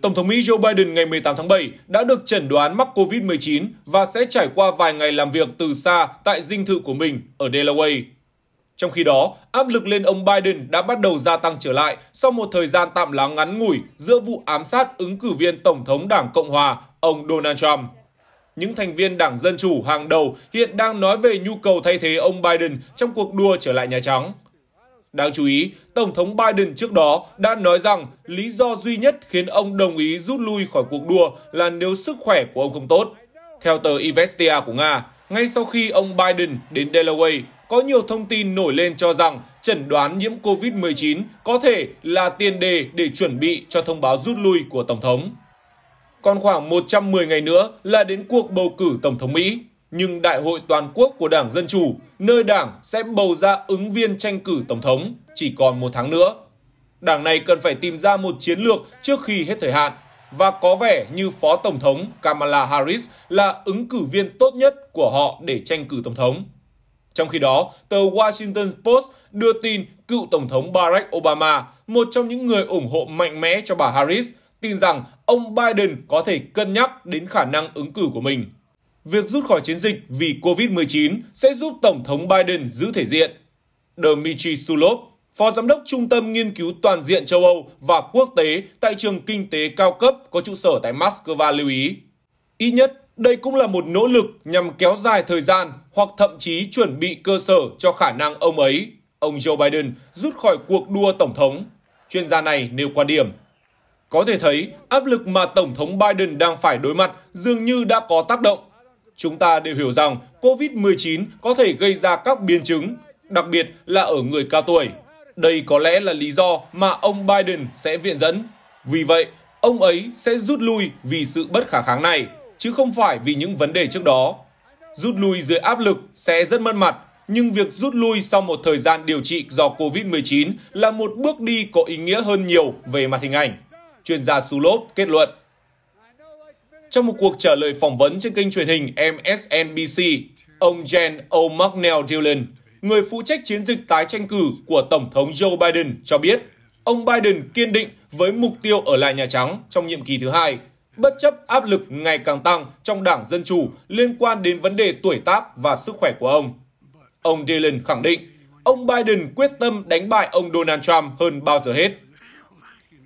Tổng thống Mỹ Joe Biden ngày 18 tháng 7 đã được chẩn đoán mắc COVID-19 và sẽ trải qua vài ngày làm việc từ xa tại dinh thự của mình ở Delaware. Trong khi đó, áp lực lên ông Biden đã bắt đầu gia tăng trở lại sau một thời gian tạm lắng ngắn ngủi giữa vụ ám sát ứng cử viên Tổng thống Đảng Cộng Hòa, ông Donald Trump. Những thành viên Đảng Dân Chủ hàng đầu hiện đang nói về nhu cầu thay thế ông Biden trong cuộc đua trở lại Nhà Trắng. Đáng chú ý, Tổng thống Biden trước đó đã nói rằng lý do duy nhất khiến ông đồng ý rút lui khỏi cuộc đua là nếu sức khỏe của ông không tốt. Theo tờ Investia của Nga, ngay sau khi ông Biden đến Delaware, có nhiều thông tin nổi lên cho rằng chẩn đoán nhiễm COVID-19 có thể là tiền đề để chuẩn bị cho thông báo rút lui của Tổng thống. Còn khoảng 110 ngày nữa là đến cuộc bầu cử Tổng thống Mỹ nhưng đại hội toàn quốc của Đảng Dân Chủ, nơi Đảng sẽ bầu ra ứng viên tranh cử Tổng thống, chỉ còn một tháng nữa. Đảng này cần phải tìm ra một chiến lược trước khi hết thời hạn, và có vẻ như Phó Tổng thống Kamala Harris là ứng cử viên tốt nhất của họ để tranh cử Tổng thống. Trong khi đó, tờ Washington Post đưa tin cựu Tổng thống Barack Obama, một trong những người ủng hộ mạnh mẽ cho bà Harris, tin rằng ông Biden có thể cân nhắc đến khả năng ứng cử của mình việc rút khỏi chiến dịch vì COVID-19 sẽ giúp Tổng thống Biden giữ thể diện. Dmitry Sulov, Phó Giám đốc Trung tâm Nghiên cứu Toàn diện châu Âu và Quốc tế tại Trường Kinh tế Cao cấp có trụ sở tại Moscow lưu ý. Ít nhất, đây cũng là một nỗ lực nhằm kéo dài thời gian hoặc thậm chí chuẩn bị cơ sở cho khả năng ông ấy, ông Joe Biden, rút khỏi cuộc đua Tổng thống. Chuyên gia này nêu quan điểm. Có thể thấy, áp lực mà Tổng thống Biden đang phải đối mặt dường như đã có tác động Chúng ta đều hiểu rằng COVID-19 có thể gây ra các biến chứng, đặc biệt là ở người cao tuổi. Đây có lẽ là lý do mà ông Biden sẽ viện dẫn. Vì vậy, ông ấy sẽ rút lui vì sự bất khả kháng này, chứ không phải vì những vấn đề trước đó. Rút lui dưới áp lực sẽ rất mất mặt, nhưng việc rút lui sau một thời gian điều trị do COVID-19 là một bước đi có ý nghĩa hơn nhiều về mặt hình ảnh. Chuyên gia Sulov kết luận. Trong một cuộc trả lời phỏng vấn trên kênh truyền hình MSNBC, ông Jen O'Mcneill Dillon, người phụ trách chiến dịch tái tranh cử của Tổng thống Joe Biden cho biết, ông Biden kiên định với mục tiêu ở lại Nhà Trắng trong nhiệm kỳ thứ hai, bất chấp áp lực ngày càng tăng trong Đảng Dân Chủ liên quan đến vấn đề tuổi tác và sức khỏe của ông. Ông Dillon khẳng định, ông Biden quyết tâm đánh bại ông Donald Trump hơn bao giờ hết.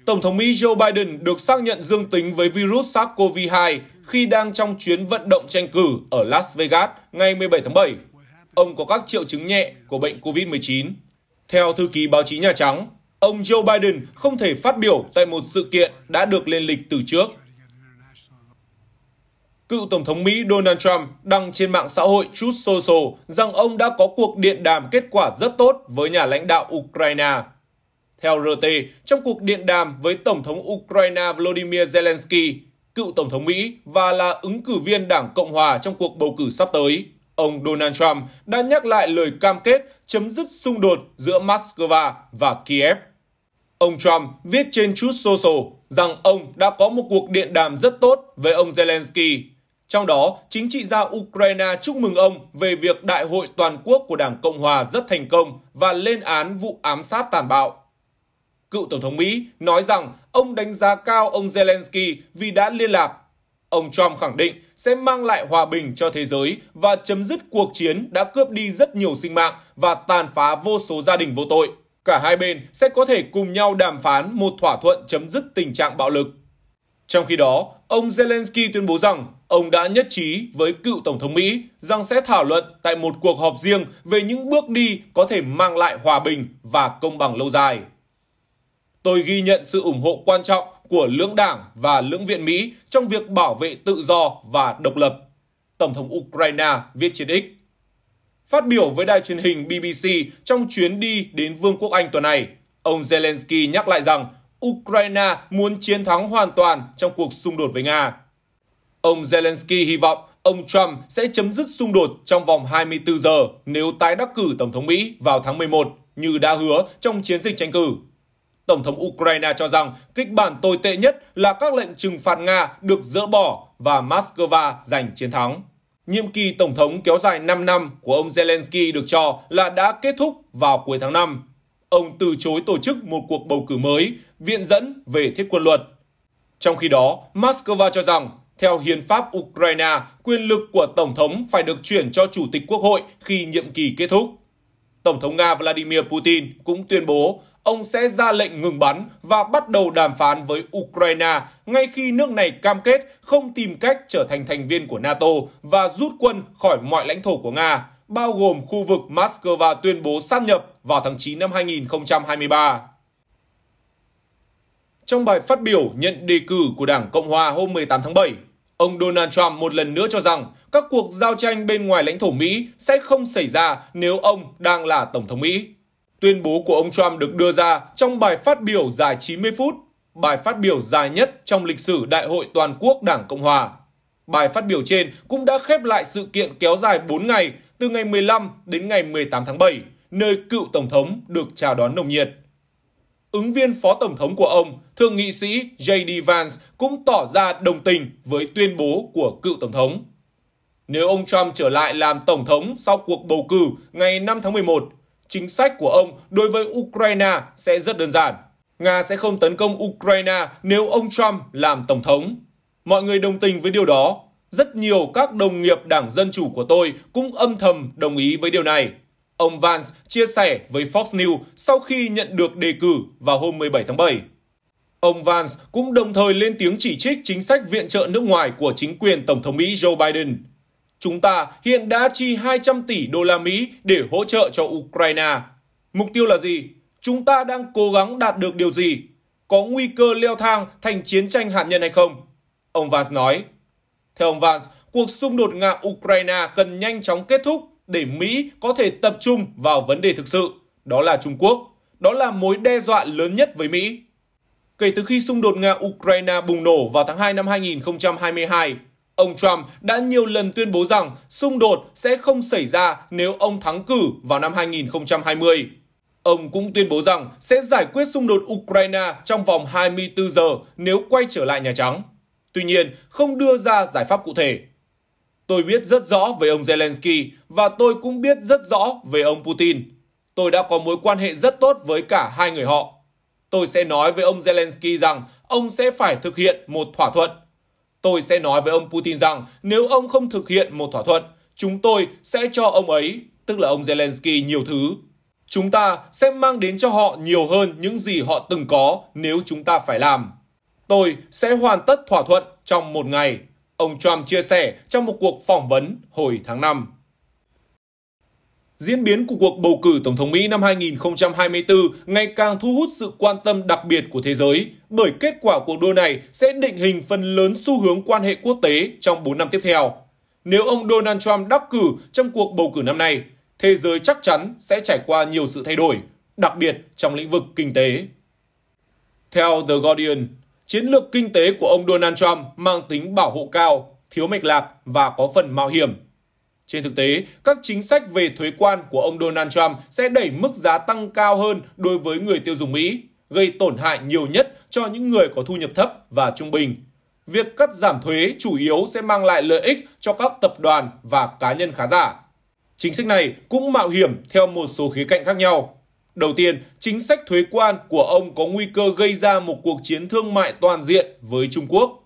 Tổng thống Mỹ Joe Biden được xác nhận dương tính với virus SARS-CoV-2 khi đang trong chuyến vận động tranh cử ở Las Vegas ngày 17 tháng 7. Ông có các triệu chứng nhẹ của bệnh COVID-19. Theo thư ký báo chí Nhà Trắng, ông Joe Biden không thể phát biểu tại một sự kiện đã được lên lịch từ trước. Cựu Tổng thống Mỹ Donald Trump đăng trên mạng xã hội Truth Social rằng ông đã có cuộc điện đàm kết quả rất tốt với nhà lãnh đạo Ukraine. Theo RT, trong cuộc điện đàm với Tổng thống Ukraine Volodymyr Zelensky, cựu Tổng thống Mỹ và là ứng cử viên Đảng Cộng Hòa trong cuộc bầu cử sắp tới, ông Donald Trump đã nhắc lại lời cam kết chấm dứt xung đột giữa Moscow và Kiev. Ông Trump viết trên Truth Social rằng ông đã có một cuộc điện đàm rất tốt với ông Zelensky. Trong đó, chính trị gia Ukraine chúc mừng ông về việc Đại hội Toàn quốc của Đảng Cộng Hòa rất thành công và lên án vụ ám sát tàn bạo cựu Tổng thống Mỹ, nói rằng ông đánh giá cao ông Zelensky vì đã liên lạc. Ông Trump khẳng định sẽ mang lại hòa bình cho thế giới và chấm dứt cuộc chiến đã cướp đi rất nhiều sinh mạng và tàn phá vô số gia đình vô tội. Cả hai bên sẽ có thể cùng nhau đàm phán một thỏa thuận chấm dứt tình trạng bạo lực. Trong khi đó, ông Zelensky tuyên bố rằng ông đã nhất trí với cựu Tổng thống Mỹ rằng sẽ thảo luận tại một cuộc họp riêng về những bước đi có thể mang lại hòa bình và công bằng lâu dài. Tôi ghi nhận sự ủng hộ quan trọng của lưỡng đảng và lưỡng viện Mỹ trong việc bảo vệ tự do và độc lập. Tổng thống Ukraine viết trên X. Phát biểu với đài truyền hình BBC trong chuyến đi đến Vương quốc Anh tuần này, ông Zelensky nhắc lại rằng Ukraine muốn chiến thắng hoàn toàn trong cuộc xung đột với Nga. Ông Zelensky hy vọng ông Trump sẽ chấm dứt xung đột trong vòng 24 giờ nếu tái đắc cử Tổng thống Mỹ vào tháng 11 như đã hứa trong chiến dịch tranh cử. Tổng thống Ukraine cho rằng kịch bản tồi tệ nhất là các lệnh trừng phạt Nga được dỡ bỏ và Moscow giành chiến thắng. Nhiệm kỳ tổng thống kéo dài 5 năm của ông Zelensky được cho là đã kết thúc vào cuối tháng 5. Ông từ chối tổ chức một cuộc bầu cử mới, viện dẫn về thiết quân luật. Trong khi đó, Moscow cho rằng, theo hiến pháp Ukraine, quyền lực của tổng thống phải được chuyển cho chủ tịch quốc hội khi nhiệm kỳ kết thúc. Tổng thống Nga Vladimir Putin cũng tuyên bố ông sẽ ra lệnh ngừng bắn và bắt đầu đàm phán với Ukraine ngay khi nước này cam kết không tìm cách trở thành thành viên của NATO và rút quân khỏi mọi lãnh thổ của Nga, bao gồm khu vực Moscow tuyên bố sát nhập vào tháng 9 năm 2023. Trong bài phát biểu nhận đề cử của Đảng Cộng Hòa hôm 18 tháng 7, ông Donald Trump một lần nữa cho rằng các cuộc giao tranh bên ngoài lãnh thổ Mỹ sẽ không xảy ra nếu ông đang là Tổng thống Mỹ. Tuyên bố của ông Trump được đưa ra trong bài phát biểu dài 90 phút, bài phát biểu dài nhất trong lịch sử Đại hội Toàn quốc Đảng Cộng Hòa. Bài phát biểu trên cũng đã khép lại sự kiện kéo dài 4 ngày từ ngày 15 đến ngày 18 tháng 7, nơi cựu Tổng thống được chào đón nồng nhiệt. Ứng viên Phó Tổng thống của ông, Thượng nghị sĩ J.D. Vance cũng tỏ ra đồng tình với tuyên bố của cựu Tổng thống. Nếu ông Trump trở lại làm Tổng thống sau cuộc bầu cử ngày 5 tháng 11, chính sách của ông đối với Ukraine sẽ rất đơn giản. Nga sẽ không tấn công Ukraine nếu ông Trump làm tổng thống. Mọi người đồng tình với điều đó. Rất nhiều các đồng nghiệp đảng Dân Chủ của tôi cũng âm thầm đồng ý với điều này. Ông Vance chia sẻ với Fox News sau khi nhận được đề cử vào hôm 17 tháng 7. Ông Vance cũng đồng thời lên tiếng chỉ trích chính sách viện trợ nước ngoài của chính quyền Tổng thống Mỹ Joe Biden. Chúng ta hiện đã chi 200 tỷ đô la Mỹ để hỗ trợ cho Ukraine. Mục tiêu là gì? Chúng ta đang cố gắng đạt được điều gì? Có nguy cơ leo thang thành chiến tranh hạt nhân hay không? Ông Vance nói. Theo ông Vance, cuộc xung đột Nga-Ukraine cần nhanh chóng kết thúc để Mỹ có thể tập trung vào vấn đề thực sự, đó là Trung Quốc. Đó là mối đe dọa lớn nhất với Mỹ. Kể từ khi xung đột Nga-Ukraine bùng nổ vào tháng 2 năm 2022, Ông Trump đã nhiều lần tuyên bố rằng xung đột sẽ không xảy ra nếu ông thắng cử vào năm 2020. Ông cũng tuyên bố rằng sẽ giải quyết xung đột Ukraine trong vòng 24 giờ nếu quay trở lại Nhà Trắng. Tuy nhiên, không đưa ra giải pháp cụ thể. Tôi biết rất rõ về ông Zelensky và tôi cũng biết rất rõ về ông Putin. Tôi đã có mối quan hệ rất tốt với cả hai người họ. Tôi sẽ nói với ông Zelensky rằng ông sẽ phải thực hiện một thỏa thuận Tôi sẽ nói với ông Putin rằng nếu ông không thực hiện một thỏa thuận, chúng tôi sẽ cho ông ấy, tức là ông Zelensky, nhiều thứ. Chúng ta sẽ mang đến cho họ nhiều hơn những gì họ từng có nếu chúng ta phải làm. Tôi sẽ hoàn tất thỏa thuận trong một ngày, ông Trump chia sẻ trong một cuộc phỏng vấn hồi tháng 5 diễn biến của cuộc bầu cử Tổng thống Mỹ năm 2024 ngày càng thu hút sự quan tâm đặc biệt của thế giới, bởi kết quả cuộc đua này sẽ định hình phần lớn xu hướng quan hệ quốc tế trong 4 năm tiếp theo. Nếu ông Donald Trump đắc cử trong cuộc bầu cử năm nay, thế giới chắc chắn sẽ trải qua nhiều sự thay đổi, đặc biệt trong lĩnh vực kinh tế. Theo The Guardian, chiến lược kinh tế của ông Donald Trump mang tính bảo hộ cao, thiếu mạch lạc và có phần mạo hiểm trên thực tế, các chính sách về thuế quan của ông Donald Trump sẽ đẩy mức giá tăng cao hơn đối với người tiêu dùng Mỹ, gây tổn hại nhiều nhất cho những người có thu nhập thấp và trung bình. Việc cắt giảm thuế chủ yếu sẽ mang lại lợi ích cho các tập đoàn và cá nhân khá giả. Chính sách này cũng mạo hiểm theo một số khía cạnh khác nhau. Đầu tiên, chính sách thuế quan của ông có nguy cơ gây ra một cuộc chiến thương mại toàn diện với Trung Quốc.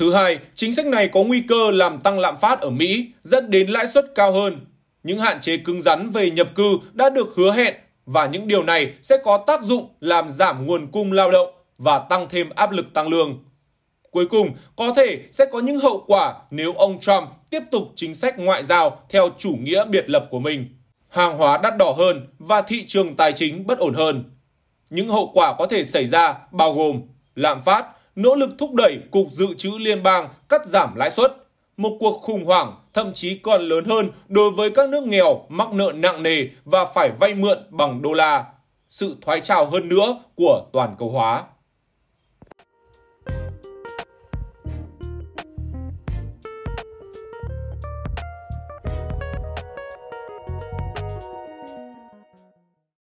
Thứ hai, chính sách này có nguy cơ làm tăng lạm phát ở Mỹ, dẫn đến lãi suất cao hơn. Những hạn chế cứng rắn về nhập cư đã được hứa hẹn và những điều này sẽ có tác dụng làm giảm nguồn cung lao động và tăng thêm áp lực tăng lương. Cuối cùng, có thể sẽ có những hậu quả nếu ông Trump tiếp tục chính sách ngoại giao theo chủ nghĩa biệt lập của mình. Hàng hóa đắt đỏ hơn và thị trường tài chính bất ổn hơn. Những hậu quả có thể xảy ra bao gồm lạm phát, nỗ lực thúc đẩy Cục Dự trữ Liên bang cắt giảm lãi suất. Một cuộc khủng hoảng thậm chí còn lớn hơn đối với các nước nghèo mắc nợ nặng nề và phải vay mượn bằng đô la. Sự thoái trào hơn nữa của toàn cầu hóa.